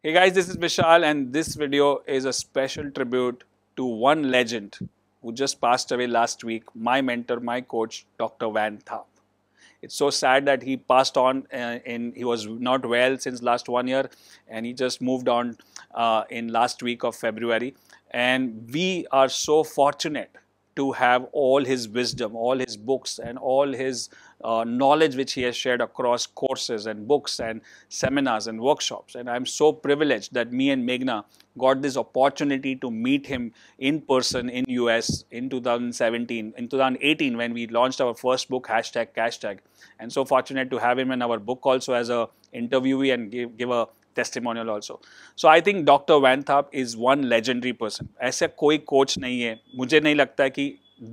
Hey guys, this is Vishal and this video is a special tribute to one legend who just passed away last week, my mentor, my coach, Dr. Van Thap. It's so sad that he passed on uh, in, he was not well since last one year and he just moved on uh, in last week of February. And we are so fortunate to have all his wisdom, all his books, and all his uh, knowledge which he has shared across courses and books and seminars and workshops. And I'm so privileged that me and Meghna got this opportunity to meet him in person in US in 2017, in 2018 when we launched our first book, hashtag Cashtag. And so fortunate to have him in our book also as a interviewee and give, give a testimonial also so I think doctor Van Tharp is one legendary person ऐसा कोई coach नहीं है मुझे नहीं लगता कि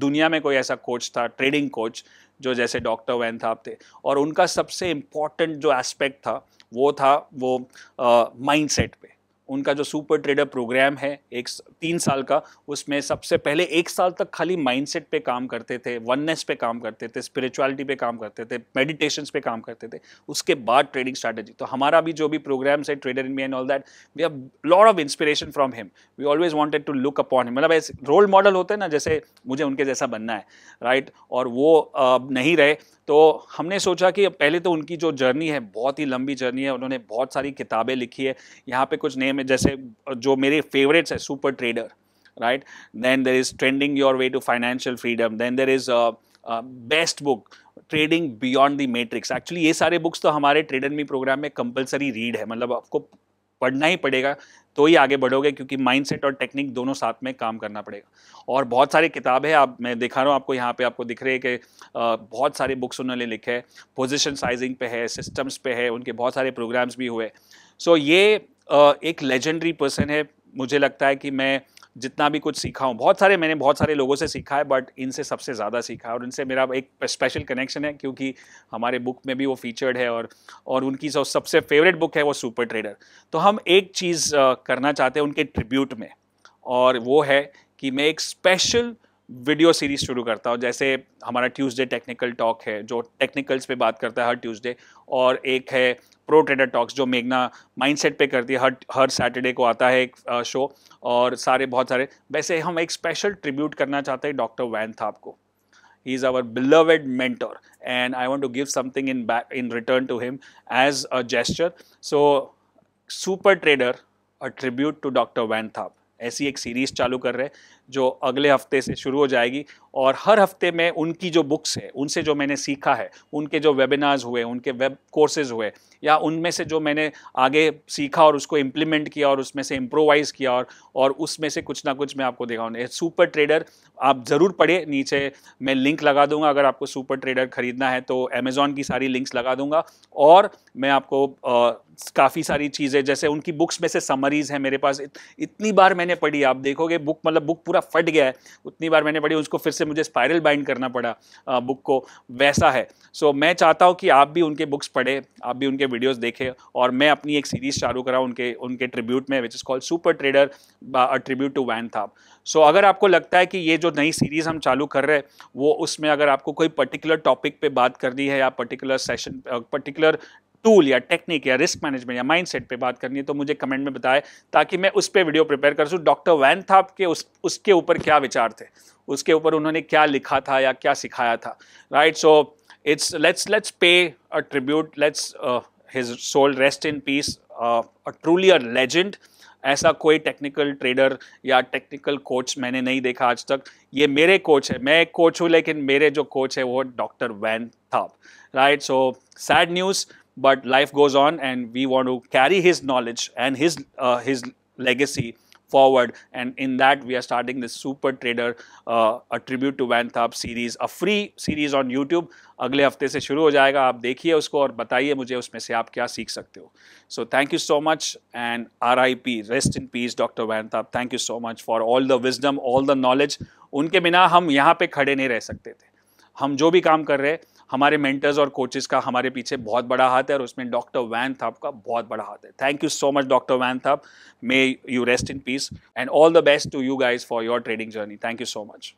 दुनिया में कोई ऐसा कोच था ट्रेडिंग कोच जो जैसे डॉक्टर वैन थाप थे और उनका सबसे इम्पॉर्टेंट जो एस्पेक्ट था वो था वो माइंड uh, पे उनका जो सुपर ट्रेडर प्रोग्राम है एक तीन साल का उसमें सबसे पहले एक साल तक खाली माइंडसेट पे काम करते थे वननेस पे काम करते थे स्पिरिचुअलिटी पे काम करते थे मेडिटेशंस पे काम करते थे उसके बाद ट्रेडिंग स्ट्रैटेजी तो हमारा भी जो भी प्रोग्राम्स है trader in me and all that we have lot of inspiration from him we always wanted to look upon him मतलब ऐसे रोल मॉडल होते हैं ना जैसे मुझे उनके जैसा बनना है राइट और वो अब नहीं रहे तो हमने सोचा कि पहले तो उनकी जो जर्नी है बहुत ही लंबी जर्नी है उन्होंने बहुत सारी किताबें लिखी है यहाँ पे कुछ नेम में जैसे जो मेरे फेवरेट्स है super trader right then there is trending your way to financial freedom then there is best book trading beyond the matrix actually ये सारे बुक्स तो हमारे ट्रेडर मी प्रोग्राम में कंपलसरी रीड है मतलब आपको पढ़ना ही पड़ेगा तो ही आगे बढ़ोगे क्योंकि माइंडसेट और टेक्निक दोनों साथ में काम करना पड़ेगा और बहुत सारे किताब है आप मैं दिखा रहा हूँ आपको यहाँ पे आपको दिख रहे हैं कि बहुत सारे बुक्स उन्होंने लिखे हैं पोजिशन साइजिंग पे है सिस्टम्स पे है उनके बहुत सारे प्रोग्राम्स भी हुए सो so, ये एक लेजेंडरी पर्सन है मुझे लगता है कि मैं जितना भी कुछ सीखा हूँ बहुत सारे मैंने बहुत सारे लोगों से सीखा है बट इनसे सबसे ज़्यादा सीखा है और इनसे मेरा एक स्पेशल कनेक्शन है क्योंकि हमारे बुक में भी वो फीचर्ड है और और उनकी जो सबसे फेवरेट बुक है वो सुपर ट्रेडर तो हम एक चीज़ करना चाहते हैं उनके ट्रिब्यूट में और वो है कि मैं एक स्पेशल वीडियो सीरीज शुरू करता हूँ जैसे हमारा ट्यूसडे टेक्निकल टॉक है जो टेक्निकल्स पे बात करता है हर ट्यूसडे और एक है प्रो ट्रेडर टॉक्स जो मेघना माइंडसेट पे करती है हर हर सैटरडे को आता है एक शो और सारे बहुत सारे वैसे हम एक स्पेशल ट्रिब्यूट करना चाहते हैं डॉक्टर वैन थाप को ही is our beloved mentor and I want to give something in back in return to him as a gesture so super trader a tribute to doctor Van Tharp ऐसी एक series चालू कर रहे हैं जो अगले हफ्ते से शुरू हो जाएगी और हर हफ्ते में उनकी जो बुक्स है उनसे जो मैंने सीखा है उनके जो वेबिनार्स हुए उनके वेब कोर्सेज हुए या उनमें से जो मैंने आगे सीखा और उसको इम्प्लीमेंट किया और उसमें से इम्प्रोवाइज़ किया और और उसमें से कुछ ना कुछ मैं आपको दिखाऊँ सुपर ट्रेडर आप ज़रूर पढ़े नीचे मैं लिंक लगा दूंगा अगर आपको सुपर ट्रेडर ख़रीदना है तो अमेज़ॉन की सारी लिंक्स लगा दूंगा और मैं आपको काफ़ी सारी चीज़ें जैसे उनकी बुक्स में से समरीज़ हैं मेरे पास इत, इतनी बार मैंने पढ़ी आप देखोगे बुक मतलब बुक पूरा फट गया है उतनी बार मैंने पढ़ी उसको फिर से मुझे स्पायरल बाइंड करना पड़ा आ, बुक को वैसा है सो मैं चाहता हूँ कि आप भी उनके बुक्स पढ़ें आप भी उनके वीडियोज़ देखें और मैं अपनी एक सीरीज़ चालू कराऊँ उनके उनके ट्रिब्यूट में which is called super trader tribute to Van था सो so, अगर आपको लगता है कि ये जो नई सीरीज़ हम चालू कर रहे हैं वो उसमें अगर आपको कोई पर्टिकुलर टॉपिक पे बात करनी है या पर्टिकुलर सेशन पर्टिकुलर टूल या टेक्निक या रिस्क मैनेजमेंट या माइंडसेट पे बात करनी है तो मुझे कमेंट में बताएं ताकि मैं उस पर वीडियो प्रिपेयर कर सूँ डॉक्टर वैन थाप के उस उसके ऊपर क्या विचार थे उसके ऊपर उन्होंने क्या लिखा था या क्या सिखाया था right so it's let's let's pay a tribute let's his soul rest in peace a truly a legend ऐसा कोई टेक्निकल ट्रेडर या टेक्निकल कोच मैंने नहीं देखा आज तक ये मेरे कोच है मैं एक कोच हूँ लेकिन मेरे जो कोच है वो doctor Van Tharp right so sad news but life goes on and we want to carry his knowledge and his uh, his legacy forward and in that we are starting this super trader uh, a tribute to van thap series a free series on youtube agle hafte se shuru ho jayega aap dekhiye usko aur bataiye mujhe usme se aap kya seekh sakte ho so thank you so much and rip rest in peace dr van thap thank you so much for all the wisdom all the knowledge unke bina hum yahan pe khade nahi reh sakte the hum jo bhi kaam kar rahe हमारे mentors और coaches का हमारे पीछे बहुत बड़ा हाथ है और उसमें डॉक्टर वैन थाप का बहुत बड़ा हाथ है thank you so much doctor Van Tharp may you rest in peace and all the best to you guys for your trading journey thank you so much